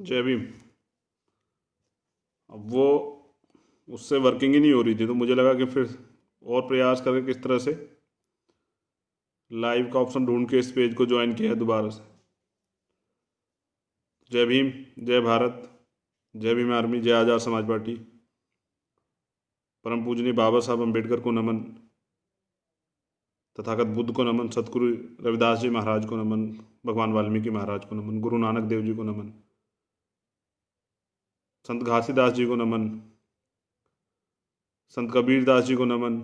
जय भीम अब वो उससे वर्किंग ही नहीं हो रही थी तो मुझे लगा कि फिर और प्रयास करके किस तरह से लाइव का ऑप्शन ढूंढ के इस पेज को ज्वाइन किया है दोबारा से जय भीम जय भारत जय भीम आर्मी जय आज़ाद समाज पार्टी परम पूजनी बाबा साहब अम्बेडकर को नमन तथागत बुद्ध को नमन सतगुरु रविदास जी महाराज को नमन भगवान वाल्मीकि महाराज को नमन गुरु नानक देव जी को नमन संत घासीदास जी को नमन संत कबीर दास जी को नमन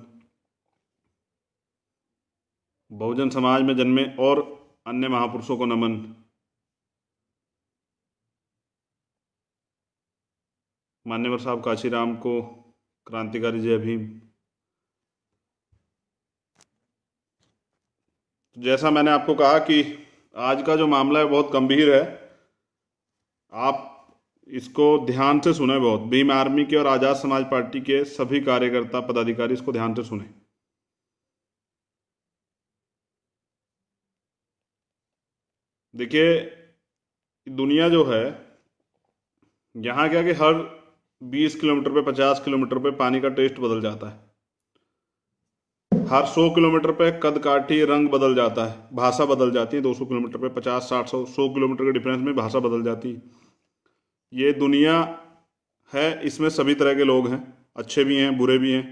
बहुजन समाज में जन्मे और अन्य महापुरुषों को नमन मान्यवर साहब काशीराम को क्रांतिकारी जय भीम तो जैसा मैंने आपको कहा कि आज का जो मामला है बहुत गंभीर है आप इसको ध्यान से सुने बहुत भीम आर्मी के और आज़ाद समाज पार्टी के सभी कार्यकर्ता पदाधिकारी इसको ध्यान से सुने देखिए दुनिया जो है यहां क्या कि हर 20 किलोमीटर पे 50 किलोमीटर पे पानी का टेस्ट बदल जाता है हर 100 किलोमीटर पे कद काठी रंग बदल जाता है भाषा बदल जाती है 200 किलोमीटर पे 50 60 सौ 100 किलोमीटर के डिफरेंस में भाषा बदल जाती है ये दुनिया है इसमें सभी तरह के लोग हैं अच्छे भी हैं बुरे भी हैं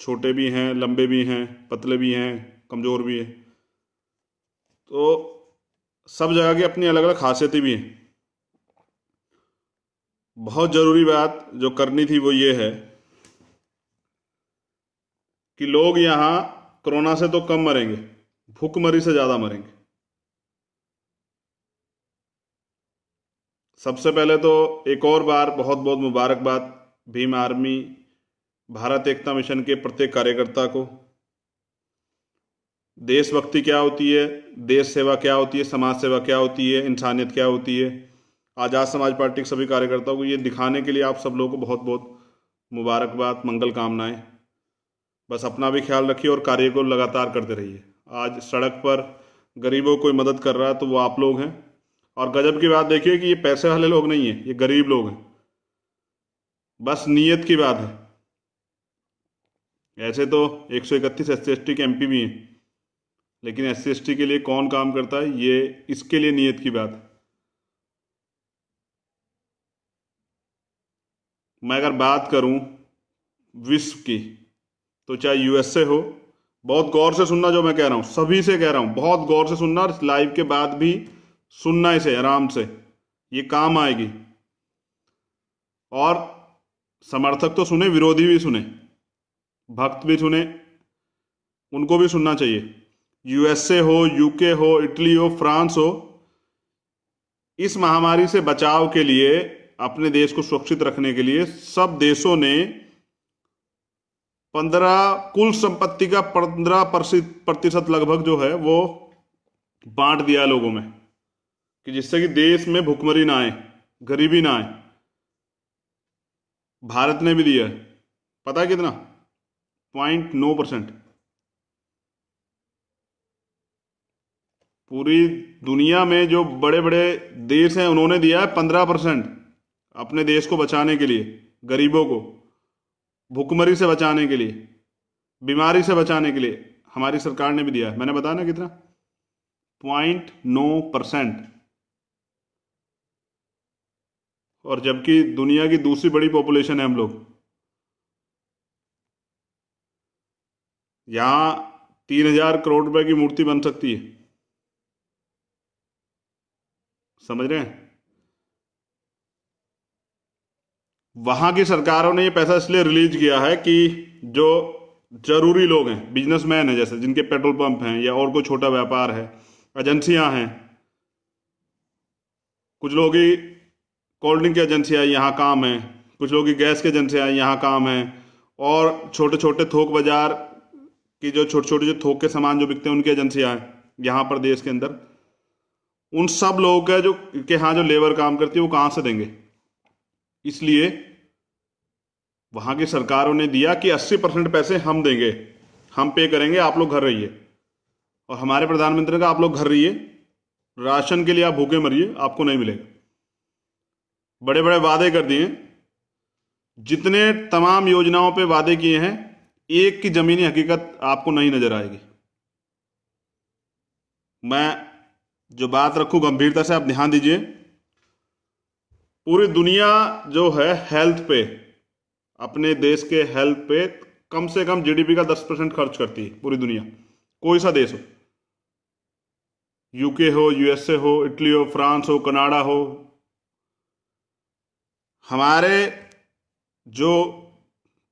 छोटे भी हैं लंबे भी हैं पतले भी हैं कमज़ोर भी हैं तो सब जगह की अपनी अलग अलग खासियतें भी हैं बहुत ज़रूरी बात जो करनी थी वो ये है कि लोग यहाँ कोरोना से तो कम मरेंगे भूखमरी से ज़्यादा मरेंगे सबसे पहले तो एक और बार बहुत बहुत मुबारकबाद भीम आर्मी भारत एकता मिशन के प्रत्येक कार्यकर्ता को देशभक्ति क्या होती है देश सेवा क्या होती है समाज सेवा क्या होती है इंसानियत क्या होती है आज़ाद समाज पार्टी के सभी कार्यकर्ताओं को ये दिखाने के लिए आप सब लोगों को बहुत बहुत मुबारकबाद मंगल कामनाएं बस अपना भी ख्याल रखिए और कार्य को लगातार करते रहिए आज सड़क पर गरीबों कोई मदद कर रहा है तो वो आप लोग हैं और गजब की बात देखिए कि ये पैसे वाले लोग नहीं है ये गरीब लोग हैं बस नीयत की बात है ऐसे तो एक सौ इकतीस एस सी एस टी के एम पी भी हैं लेकिन एस सी एस टी के लिए कौन काम करता है ये इसके लिए नीयत की बात है मैं अगर बात करूं विश्व की तो चाहे यूएसए हो बहुत गौर से सुनना जो मैं कह रहा हूं सभी से कह रहा हूं बहुत गौर से सुनना और लाइव के बाद भी सुनना इसे आराम से ये काम आएगी और समर्थक तो सुने विरोधी भी सुने भक्त भी सुने उनको भी सुनना चाहिए यूएसए हो यूके हो इटली हो फ्रांस हो इस महामारी से बचाव के लिए अपने देश को सुरक्षित रखने के लिए सब देशों ने पंद्रह कुल संपत्ति का पंद्रह प्रतिशत लगभग जो है वो बांट दिया लोगों में कि जिससे कि देश में भुखमरी ना आए गरीबी ना आए भारत ने भी दिया है पता है कितना पॉइंट नौ परसेंट पूरी दुनिया में जो बड़े बड़े देश हैं उन्होंने दिया है पंद्रह परसेंट अपने देश को बचाने के लिए गरीबों को भुखमरी से बचाने के लिए बीमारी से बचाने के लिए हमारी सरकार ने भी दिया है मैंने बताया ना कितना पॉइंट नौ परसेंट और जबकि दुनिया की दूसरी बड़ी पॉपुलेशन है हम लोग यहां तीन हजार करोड़ रुपए की मूर्ति बन सकती है समझ रहे हैं वहां की सरकारों ने ये पैसा इसलिए रिलीज किया है कि जो जरूरी लोग हैं बिजनेसमैन है जैसे जिनके पेट्रोल पंप हैं या और कोई छोटा व्यापार है एजेंसियां हैं कुछ लोगों की कोल्ड ड्रिंक की एजेंसी आई यहाँ काम है कुछ लोगों की गैस की एजेंसी आई यहाँ काम है और छोटे छोटे थोक बाजार की जो छोटे छोटे जो थोक के सामान जो बिकते हैं उनकी एजेंसियाँ हैं यहाँ पर देश के अंदर उन सब लोगों का जो के यहाँ जो लेबर काम करती है वो कहाँ से देंगे इसलिए वहाँ की सरकारों ने दिया कि 80 परसेंट पैसे हम देंगे हम पे करेंगे आप लोग घर रहिए और हमारे प्रधानमंत्री का आप लोग घर रहिए राशन के लिए आप भूखे मरिए आपको नहीं मिलेगा बड़े बड़े वादे कर दिए जितने तमाम योजनाओं पे वादे किए हैं एक की ज़मीनी हकीकत आपको नहीं नज़र आएगी मैं जो बात रखूं गंभीरता से आप ध्यान दीजिए पूरी दुनिया जो है हेल्थ पे अपने देश के हेल्थ पे कम से कम जीडीपी का दस परसेंट खर्च करती है पूरी दुनिया कोई सा देश हो यूके हो यूएसए हो इटली हो फ्रांस हो कनाडा हो हमारे जो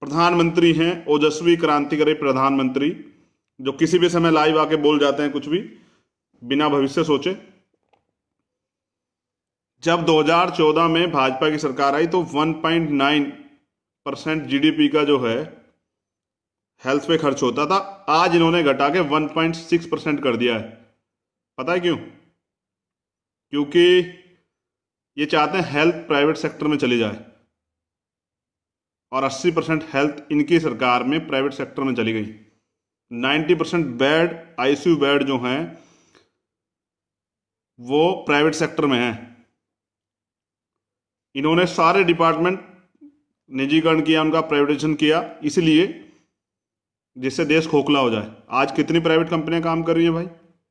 प्रधानमंत्री हैं ओजस्वी क्रांतिकारी प्रधानमंत्री जो किसी भी समय लाइव आके बोल जाते हैं कुछ भी बिना भविष्य सोचे जब 2014 में भाजपा की सरकार आई तो 1.9 परसेंट जीडीपी का जो है हेल्थ पे खर्च होता था आज इन्होंने घटा के 1.6 परसेंट कर दिया है पता है क्यों क्योंकि ये चाहते हैं हेल्थ प्राइवेट सेक्टर में चली जाए और 80 परसेंट हेल्थ इनकी सरकार में प्राइवेट सेक्टर में चली गई 90 परसेंट बेड आईसीयू बेड जो हैं वो प्राइवेट सेक्टर में हैं इन्होंने सारे डिपार्टमेंट निजीकरण किया उनका प्राइवेटेशन किया इसलिए जिससे देश खोखला हो जाए आज कितनी प्राइवेट कंपनियां काम कर रही हैं भाई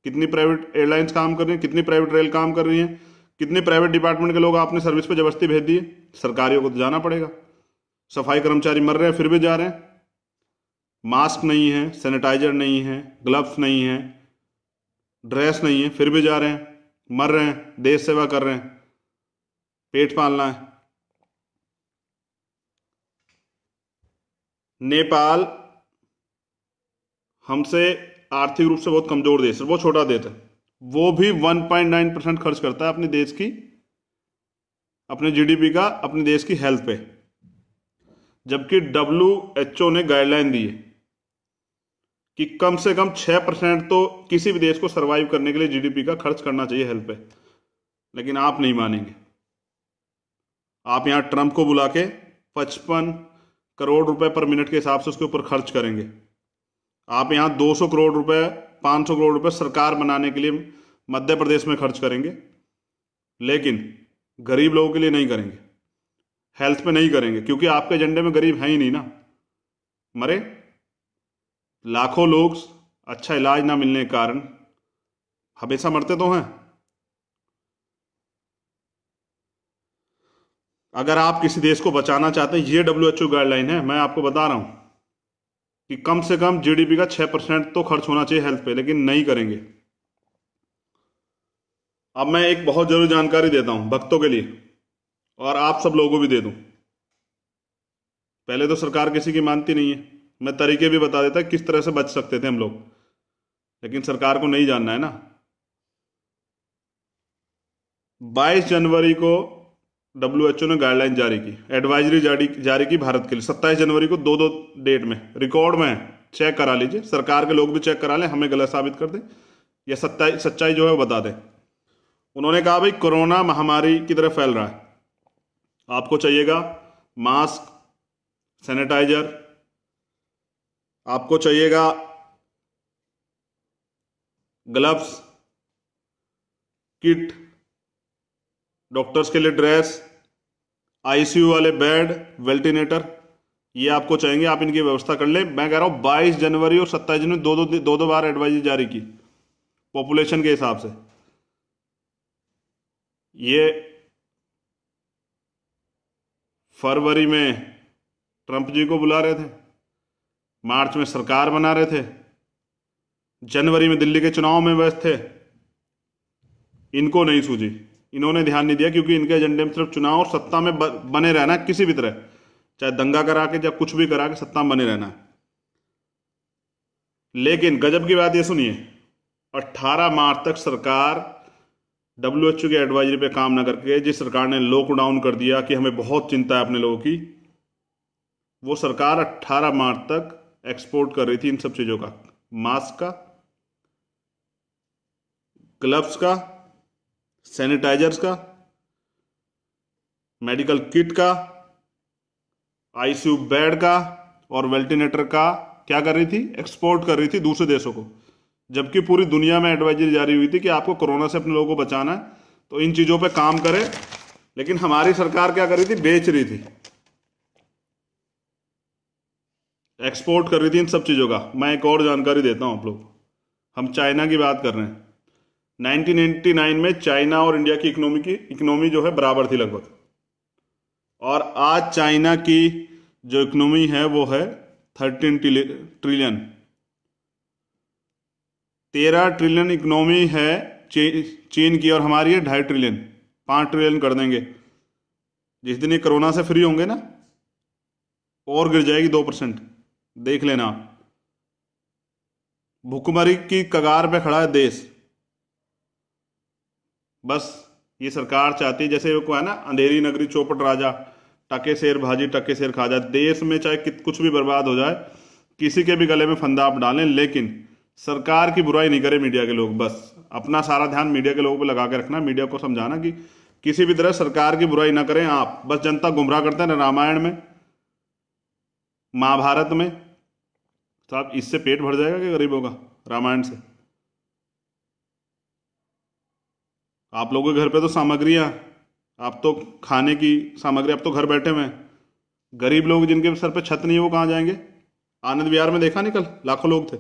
कितनी प्राइवेट एयरलाइंस काम कर रही हैं कितनी प्राइवेट रेल काम कर रही हैं कितने प्राइवेट डिपार्टमेंट के लोग आपने सर्विस पे जबरदस्ती भेज दिए सरकारियों को तो जाना पड़ेगा सफाई कर्मचारी मर रहे हैं फिर भी जा रहे हैं मास्क नहीं है सैनिटाइजर नहीं है ग्लव्स नहीं है ड्रेस नहीं है फिर भी जा रहे हैं मर रहे हैं देश सेवा कर रहे हैं पेट पालना है नेपाल हमसे आर्थिक रूप से बहुत कमजोर देश है बहुत छोटा देश है वो भी 1.9 परसेंट खर्च करता है अपने देश की अपने जीडीपी का अपने देश की हेल्थ पे जबकि डब्ल्यू एच ओ ने गाइडलाइन दी है कि कम से कम 6 परसेंट तो किसी भी देश को सरवाइव करने के लिए जीडीपी का खर्च करना चाहिए हेल्थ पे लेकिन आप नहीं मानेंगे आप यहां ट्रंप को बुला के पचपन करोड़ रुपए पर मिनट के हिसाब से उसके ऊपर खर्च करेंगे आप यहां 200 करोड़ रुपए 500 करोड़ रुपए सरकार बनाने के लिए मध्य प्रदेश में खर्च करेंगे लेकिन गरीब लोगों के लिए नहीं करेंगे हेल्थ पे नहीं करेंगे क्योंकि आपके एजेंडे में गरीब है ही नहीं ना मरे लाखों लोग अच्छा इलाज ना मिलने के कारण हमेशा मरते तो हैं अगर आप किसी देश को बचाना चाहते हैं ये डब्ल्यू एच ओ गाइडलाइन है मैं आपको बता रहा हूं कि कम से कम जीडीपी का छह परसेंट तो खर्च होना चाहिए हेल्थ पे लेकिन नहीं करेंगे अब मैं एक बहुत जरूरी जानकारी देता हूं भक्तों के लिए और आप सब लोगों को भी दे दूं पहले तो सरकार किसी की मानती नहीं है मैं तरीके भी बता देता किस तरह से बच सकते थे हम लोग लेकिन सरकार को नहीं जानना है ना 22 जनवरी को डब्ल्यू ने गाइडलाइन जारी की एडवाइजरी जारी जारी की भारत के लिए सत्ताईस जनवरी को दो दो डेट में रिकॉर्ड में चेक करा लीजिए सरकार के लोग भी चेक करा लें हमें गलत साबित कर दें या सच्चाई सच्चाई जो है बता दें उन्होंने कहा भाई कोरोना महामारी की तरह फैल रहा है आपको चाहिएगा मास्क सैनिटाइजर आपको चाहिएगा ग्लव्स किट डॉक्टर्स के लिए ड्रेस आईसीयू वाले बेड वेल्टिनेटर ये आपको चाहेंगे आप इनकी व्यवस्था कर ले मैं कह रहा हूँ बाईस जनवरी और सत्ताईस जनवरी दो दो दो दो बार एडवाइजरी जारी की पॉपुलेशन के हिसाब से ये फरवरी में ट्रंप जी को बुला रहे थे मार्च में सरकार बना रहे थे जनवरी में दिल्ली के चुनाव में व्यस्त थे इनको नहीं सूझी इन्होंने ध्यान नहीं दिया क्योंकि इनके एजेंडे में सिर्फ चुनाव और सत्ता में बने रहना है किसी भी तरह चाहे दंगा करा के चाहे कुछ भी करा के सत्ता में बने रहना है लेकिन गजब की बात ये सुनिए 18 मार्च तक सरकार डब्ल्यू एच के एडवाइजरी पे काम ना करके जिस सरकार ने लॉकडाउन कर दिया कि हमें बहुत चिंता है अपने लोगों की वो सरकार 18 मार्च तक एक्सपोर्ट कर रही थी इन सब चीज़ों का मास्क का ग्लव्स का सैनिटाइजर्स का मेडिकल किट का आईसीयू बेड का और वेंटिलेटर का क्या कर रही थी एक्सपोर्ट कर रही थी दूसरे देशों को जबकि पूरी दुनिया में एडवाइजरी जारी हुई थी कि आपको कोरोना से अपने लोगों को बचाना है तो इन चीज़ों पे काम करें लेकिन हमारी सरकार क्या कर रही थी बेच रही थी एक्सपोर्ट कर रही थी इन सब चीज़ों का मैं एक और जानकारी देता हूँ आप लोग हम चाइना की बात कर रहे हैं 1999 में चाइना और इंडिया की इकोनॉमी की इकोनॉमी जो है बराबर थी लगभग और आज चाइना की जो इकोनॉमी है वो है थर्टीन ट्रिलियन तेरह ट्रिलियन इकोनॉमी है चीन की और हमारी है ढाई ट्रिलियन पांच ट्रिलियन कर देंगे जिस दिन ये कोरोना से फ्री होंगे ना और गिर जाएगी दो परसेंट देख लेना भुखमरी की कगार पे खड़ा है देश बस ये सरकार चाहती है जैसे को है ना अंधेरी नगरी चौपट राजा टके शेर भाजी टके शेर खा जाए देश में चाहे कुछ भी बर्बाद हो जाए किसी के भी गले में फंदा आप डालें लेकिन सरकार की बुराई नहीं करे मीडिया के लोग बस अपना सारा ध्यान मीडिया के लोगों पर लगा के रखना मीडिया को समझाना कि किसी भी तरह सरकार की बुराई ना करें आप बस जनता गुमराह करते हैं रामायण में महाभारत में तो आप इससे पेट भर जाएगा कि गरीबों का रामायण से आप लोगों के घर पे तो सामग्रियाँ आप तो खाने की सामग्री आप तो घर बैठे हुए हैं गरीब लोग जिनके सर पे छत नहीं है वो कहाँ जाएंगे आनंद विहार में देखा नहीं कल लाखों लोग थे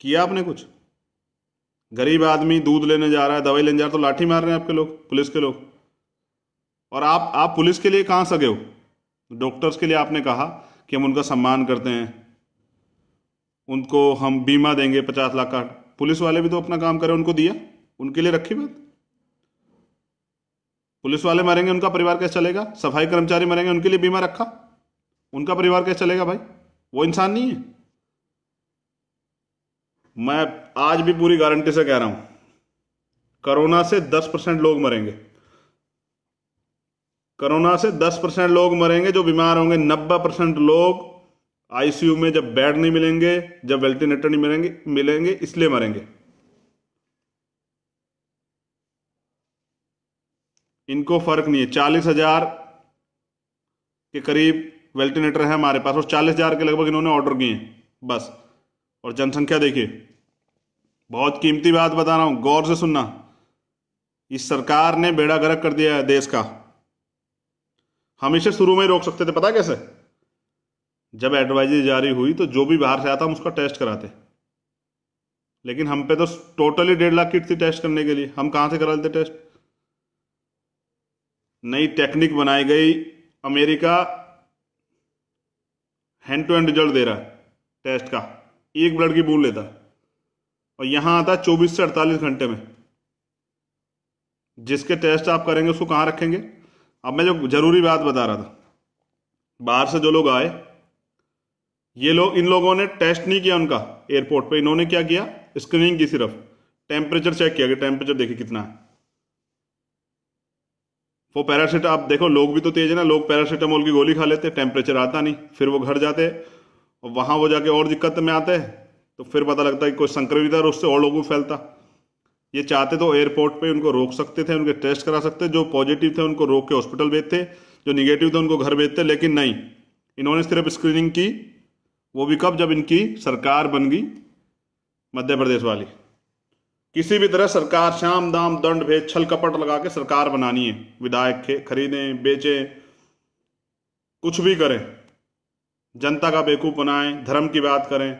किया आपने कुछ गरीब आदमी दूध लेने जा रहा है दवाई लेने जा रहा है तो लाठी मार रहे हैं आपके लोग पुलिस के लोग और आप आप पुलिस के लिए कहाँ सगे हो डॉक्टर्स के लिए आपने कहा कि हम उनका सम्मान करते हैं उनको हम बीमा देंगे पचास लाख का पुलिस वाले भी तो अपना काम करें उनको दिया उनके लिए रखी बात पुलिस वाले मरेंगे उनका परिवार कैसे चलेगा सफाई कर्मचारी मरेंगे उनके लिए बीमा रखा उनका परिवार कैसे चलेगा भाई वो इंसान नहीं है मैं आज भी पूरी गारंटी से कह रहा हूं कोरोना से 10 परसेंट लोग मरेंगे कोरोना से 10 परसेंट लोग मरेंगे जो बीमार होंगे 90 परसेंट लोग आईसीयू में जब बेड नहीं मिलेंगे जब वेंटिलेटर नहीं मिलेंगे मिलेंगे इसलिए मरेंगे इनको फ़र्क नहीं है चालीस हज़ार के करीब वेल्टिनेटर हैं हमारे पास और चालीस हज़ार के लगभग इन्होंने ऑर्डर किए हैं बस और जनसंख्या देखिए बहुत कीमती बात बता रहा हूँ गौर से सुनना इस सरकार ने बेड़ा गर्क कर दिया है देश का हम इसे शुरू में ही रोक सकते थे पता कैसे जब एडवाइजरी जारी हुई तो जो भी बाहर से आता हम उसका टेस्ट कराते लेकिन हम पे तो टोटली डेढ़ लाख किट थी टेस्ट करने के लिए हम कहाँ से करा लेते टेस्ट नई टेक्निक बनाई गई America hand to hand result दे रहा है टेस्ट का एक ब्लड की बूंद लेता और यहां आता चौबीस से अड़तालीस घंटे में जिसके टेस्ट आप करेंगे उसको कहां रखेंगे अब मैं जो जरूरी बात बता रहा था बाहर से जो लोग आए ये लोग इन लोगों ने टेस्ट नहीं किया उनका एयरपोर्ट पे इन्होंने क्या किया स्क्रीनिंग की सिर्फ टेम्परेचर चेक किया कि टेम्परेचर देखिए कितना है वो पैरासीटा आप देखो लोग भी तो तेज है ना लोग पैरासीटामोल की गोली खा लेते टेम्परेचर आता नहीं फिर वो घर जाते और वहाँ वो जाके और दिक्कत में आते तो फिर पता लगता है कि कोई संक्रमित है उससे और लोगों को फैलता ये चाहते तो एयरपोर्ट पे उनको रोक सकते थे उनके टेस्ट करा सकते जो पॉजिटिव थे उनको रोक के हॉस्पिटल भेजते जो निगेटिव थे उनको घर भेजते लेकिन नहीं इन्होंने सिर्फ स्क्रीनिंग की वो भी कब जब इनकी सरकार बन गई मध्य प्रदेश वाली किसी भी तरह सरकार शाम दाम दंड भेद छल कपट लगा के सरकार बनानी है विधायक खरीदें बेचें कुछ भी करें जनता का बेकूफ बनाएं धर्म की बात करें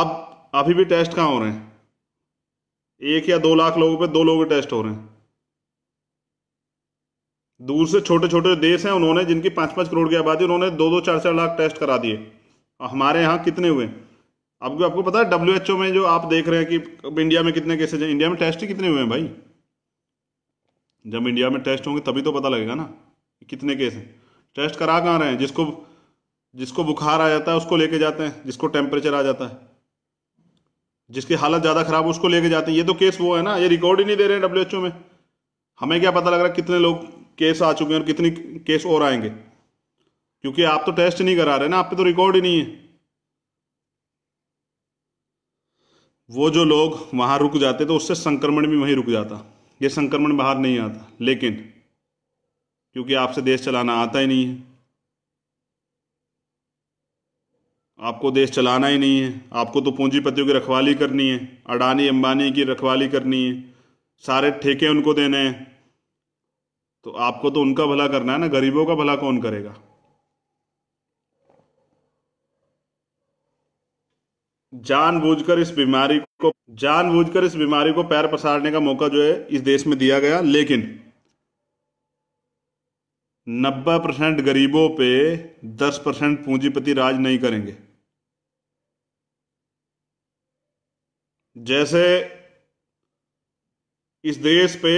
अब अभी भी टेस्ट कहाँ हो रहे हैं एक या दो लाख लोगों पे दो लोग टेस्ट हो रहे हैं दूर से छोटे छोटे देश हैं उन्होंने जिनकी पांच पांच करोड़ की आबादी उन्होंने दो दो चार चार लाख टेस्ट करा दिए और हमारे यहाँ कितने हुए आपको आपको पता है डब्ल्यू एच ओ में जो आप देख रहे हैं कि इंडिया में कितने केसेज हैं इंडिया में टेस्ट ही कितने हुए हैं भाई जब इंडिया में टेस्ट होंगे तभी तो पता लगेगा ना कितने केस हैं टेस्ट करा कहाँ रहे हैं जिसको जिसको बुखार आ जाता है उसको लेके जाते हैं जिसको टेम्परेचर आ जाता है जिसकी हालत ज़्यादा खराब उसको लेके जाते हैं ये तो केस वो है ना ये रिकॉर्ड ही नहीं दे रहे हैं डब्ल्यू में हमें क्या पता लग रहा है कितने लोग केस आ चुके हैं और कितनी केस और आएंगे क्योंकि आप तो टेस्ट नहीं करा रहे ना आप पे तो रिकॉर्ड ही नहीं है वो जो लोग वहां रुक जाते तो उससे संक्रमण भी वहीं रुक जाता ये संक्रमण बाहर नहीं आता लेकिन क्योंकि आपसे देश चलाना आता ही नहीं है आपको देश चलाना ही नहीं है आपको तो पूंजीपतियों की रखवाली करनी है अडानी अंबानी की रखवाली करनी है सारे ठेके उनको देने हैं तो आपको तो उनका भला करना है ना गरीबों का भला कौन करेगा जानबूझकर इस बीमारी को जानबूझकर इस बीमारी को पैर पसारने का मौका जो है इस देश में दिया गया लेकिन नब्बे परसेंट गरीबों पे दस परसेंट पूंजीपति राज नहीं करेंगे जैसे इस देश पे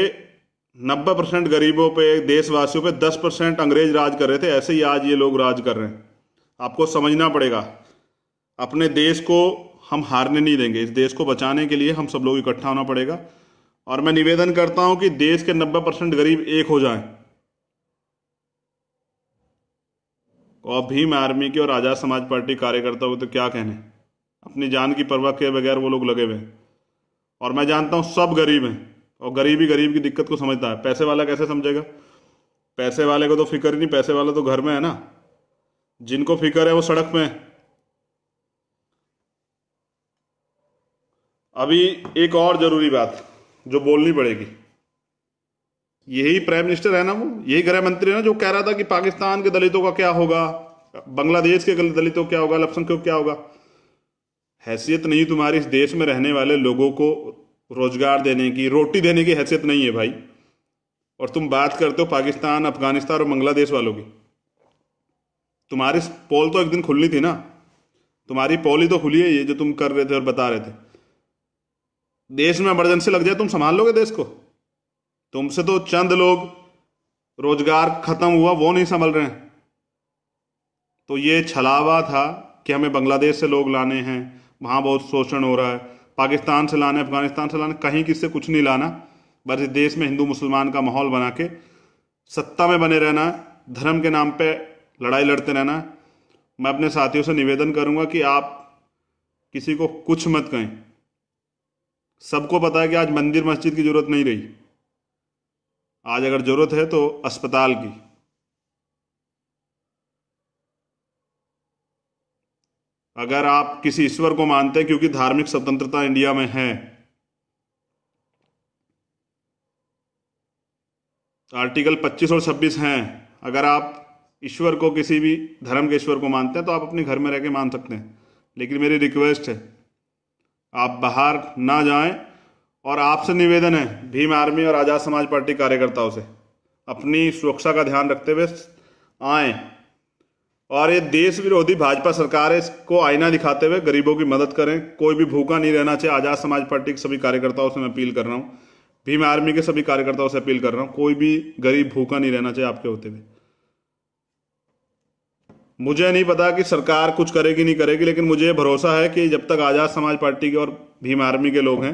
नब्बे परसेंट गरीबों पे देशवासियों पे दस परसेंट अंग्रेज राज कर रहे थे ऐसे ही आज ये लोग राज कर रहे हैं आपको समझना पड़ेगा अपने देश को हम हारने नहीं देंगे इस देश को बचाने के लिए हम सब लोग इकट्ठा होना पड़ेगा और मैं निवेदन करता हूं कि देश के 90 परसेंट गरीब एक हो जाएं और भीम आर्मी की और आज़ाद समाज पार्टी कार्यकर्ता को तो क्या कहने अपनी जान की परवाह के बगैर वो लोग लगे हुए हैं और मैं जानता हूं सब गरीब हैं और गरीब ही गरीब की दिक्कत को समझता है पैसे वाला कैसे समझेगा पैसे वाले को तो फिक्र ही नहीं पैसे वाला तो घर में है ना जिनको फिक्र है वो सड़क में है अभी एक और जरूरी बात जो बोलनी पड़ेगी यही प्राइम मिनिस्टर है ना वो यही गृह मंत्री है ना जो कह रहा था कि पाकिस्तान के दलितों का क्या होगा बांग्लादेश के दलितों क्या होगा अल्पसंख्यक क्या होगा हैसियत नहीं तुम्हारी इस देश में रहने वाले लोगों को रोजगार देने की रोटी देने की हैसियत नहीं है भाई और तुम बात करते हो पाकिस्तान अफगानिस्तान और बांग्लादेश वालों की तुम्हारी पोल तो एक दिन खुलनी थी ना तुम्हारी पोल ही तो खुली है ये जो तुम कर रहे थे और बता रहे थे देश में इमरजेंसी लग जाए तुम संभाल लोगे देश को तुमसे तो चंद लोग रोजगार खत्म हुआ वो नहीं संभल रहे हैं तो ये छलावा था कि हमें बांग्लादेश से लोग लाने हैं वहां बहुत शोषण हो रहा है पाकिस्तान से लाने अफगानिस्तान से लाने कहीं किससे कुछ नहीं लाना बस देश में हिंदू मुसलमान का माहौल बना के सत्ता में बने रहना धर्म के नाम पे लड़ाई लड़ते रहना मैं अपने साथियों से निवेदन करूँगा कि आप किसी को कुछ मत कहें सबको पता है कि आज मंदिर मस्जिद की ज़रूरत नहीं रही आज अगर ज़रूरत है तो अस्पताल की अगर आप किसी ईश्वर को मानते हैं क्योंकि धार्मिक स्वतंत्रता इंडिया में है आर्टिकल 25 और 26 हैं अगर आप ईश्वर को किसी भी धर्म के ईश्वर को मानते हैं तो आप अपने घर में रह के मान सकते हैं लेकिन मेरी रिक्वेस्ट है आप बाहर ना जाएं और आपसे निवेदन है भीम आर्मी और आज़ाद समाज पार्टी कार्यकर्ताओं से अपनी सुरक्षा का ध्यान रखते हुए आए और ये देश विरोधी भाजपा सरकार है इसको आईना दिखाते हुए गरीबों की मदद करें कोई भी भूखा नहीं रहना चाहिए आज़ाद समाज पार्टी के सभी कार्यकर्ताओं से मैं अपील कर रहा हूँ भीम आर्मी के सभी कार्यकर्ताओं से अपील कर रहा हूँ कोई भी गरीब भूखा नहीं रहना चाहिए आपके होते हुए मुझे नहीं पता कि सरकार कुछ करेगी नहीं करेगी लेकिन मुझे भरोसा है कि जब तक आज़ाद समाज पार्टी के और भीम आर्मी के लोग हैं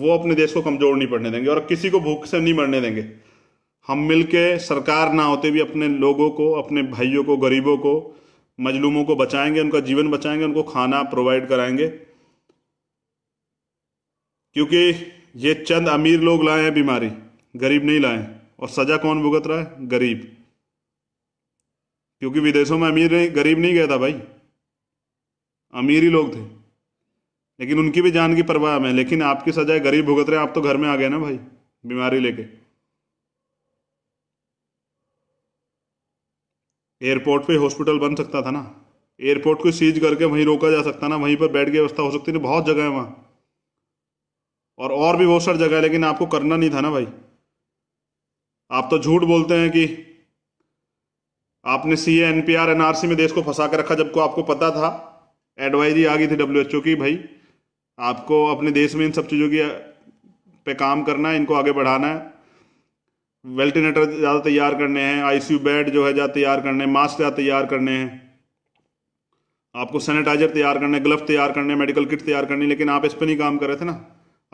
वो अपने देश को कमज़ोर नहीं पड़ने देंगे और किसी को भूख से नहीं मरने देंगे हम मिलके सरकार ना होते भी अपने लोगों को अपने भाइयों को गरीबों को मजलूमों को बचाएंगे उनका जीवन बचाएंगे उनको खाना प्रोवाइड कराएंगे क्योंकि ये चंद अमीर लोग लाए हैं बीमारी गरीब नहीं लाए और सज़ा कौन भुगत रहा है गरीब क्योंकि विदेशों में अमीर नहीं गरीब नहीं गया था भाई अमीर ही लोग थे लेकिन उनकी भी जान की परवाह में लेकिन आपकी सजाए गरीब भुगत रहे आप तो घर में आ गए ना भाई बीमारी लेके एयरपोर्ट पे हॉस्पिटल बन सकता था ना एयरपोर्ट को सीज करके वहीं रोका जा सकता ना वहीं पर बेड की व्यवस्था हो सकती थी बहुत जगह है वहाँ और और भी बहुत सारी जगह है लेकिन आपको करना नहीं था ना भाई आप तो झूठ बोलते हैं कि आपने C N P R NRC में देश को फंसा कर रखा जबको आपको पता था एडवाइजरी आ गई थी डब्ल्यू की भाई आपको अपने देश में इन सब चीज़ों की पे काम करना है इनको आगे बढ़ाना है वेंटिलेटर ज़्यादा तैयार करने हैं आईसीयू बेड जो है ज़्यादा तैयार करने हैं मास्क ज़्यादा तैयार करने हैं आपको सैनिटाइजर तैयार करने ग्लव तैयार करने मेडिकल किट तैयार करनी लेकिन आप इस पर नहीं काम कर रहे थे ना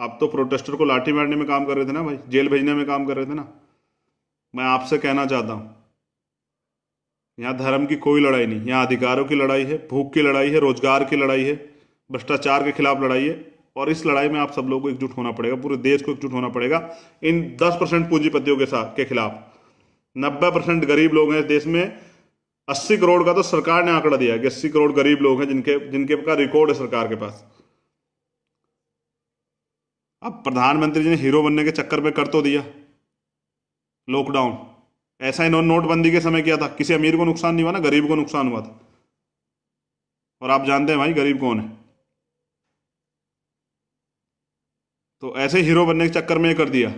आप तो प्रोटेस्टर को लाठी मारने में काम कर रहे थे ना भाई जेल भेजने में काम कर रहे थे ना मैं आपसे कहना चाहता हूँ यहाँ धर्म की कोई लड़ाई नहीं यहाँ अधिकारों की लड़ाई है भूख की लड़ाई है रोजगार की लड़ाई है भ्रष्टाचार के खिलाफ लड़ाई है और इस लड़ाई में आप सब लोगों को एकजुट होना पड़ेगा पूरे देश को एकजुट होना पड़ेगा इन दस परसेंट पूंजीपतियों के साथ के खिलाफ नब्बे परसेंट गरीब लोग हैं देश में अस्सी करोड़ का तो सरकार ने आंकड़ा दिया है कि अस्सी करोड़ गरीब लोग हैं जिनके जिनके का रिकॉर्ड है सरकार के पास अब प्रधानमंत्री जी ने हीरो बनने के चक्कर में कर तो दिया लॉकडाउन ऐसा इन्होंने नोटबंदी के समय किया था किसी अमीर को नुकसान नहीं हुआ ना गरीब को नुकसान हुआ था और आप जानते हैं भाई गरीब कौन है तो ऐसे हीरो बनने के चक्कर में कर दिया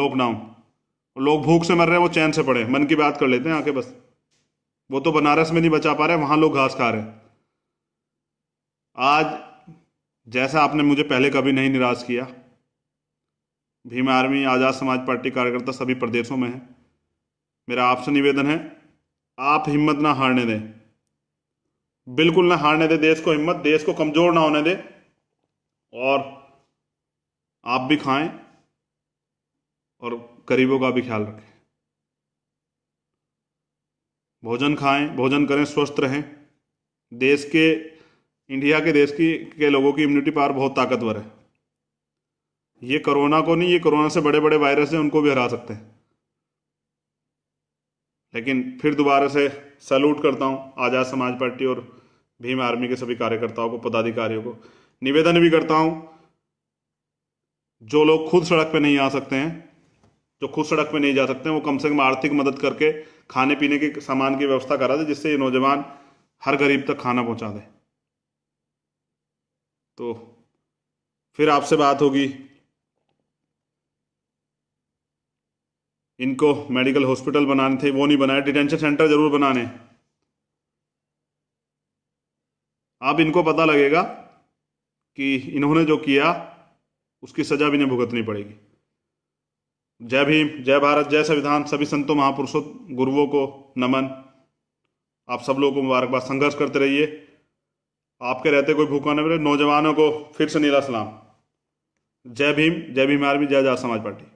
लॉकडाउन लोग भूख से मर रहे हैं वो चैन से पड़े मन की बात कर लेते हैं आके बस वो तो बनारस में नहीं बचा पा रहे वहां लोग घास खा रहे आज जैसा आपने मुझे पहले कभी नहीं निराश किया भीम आर्मी आज़ाद समाज पार्टी कार्यकर्ता सभी प्रदेशों में हैं मेरा आपसे निवेदन है आप हिम्मत ना हारने दें बिल्कुल ना हारने दें देश को हिम्मत देश को कमज़ोर ना होने दें और आप भी खाएं और गरीबों का भी ख्याल रखें भोजन खाएं भोजन करें स्वस्थ रहें देश के इंडिया के देश की के लोगों की इम्यूनिटी पावर बहुत ताकतवर है ये कोरोना को नहीं ये कोरोना से बड़े बड़े वायरस हैं उनको भी हरा सकते हैं लेकिन फिर दोबारा से सैल्यूट करता हूँ आज़ाद समाज पार्टी और भीम आर्मी के सभी कार्यकर्ताओं को पदाधिकारियों को निवेदन भी करता हूँ जो लोग खुद सड़क पर नहीं आ सकते हैं जो खुद सड़क पर नहीं जा सकते हैं वो कम से कम आर्थिक मदद करके खाने पीने के सामान की व्यवस्था करा दे जिससे ये नौजवान हर गरीब तक खाना पहुंचा दे तो फिर आपसे बात होगी इनको मेडिकल हॉस्पिटल बनाने थे वो नहीं बनाए डिटेंशन सेंटर जरूर बनाने आप इनको पता लगेगा कि इन्होंने जो किया उसकी सजा भी इन्हें भुगतनी पड़ेगी जय भीम जय भारत जय संविधान सभी संतों महापुरुषों गुरुओं को नमन आप सब लोगों को मुबारकबाद संघर्ष करते रहिए आपके रहते कोई भूखा न मिले नौजवानों को फिर से नीला सलाम जय भीम जय भीम आर्मी जय जा समाज पार्टी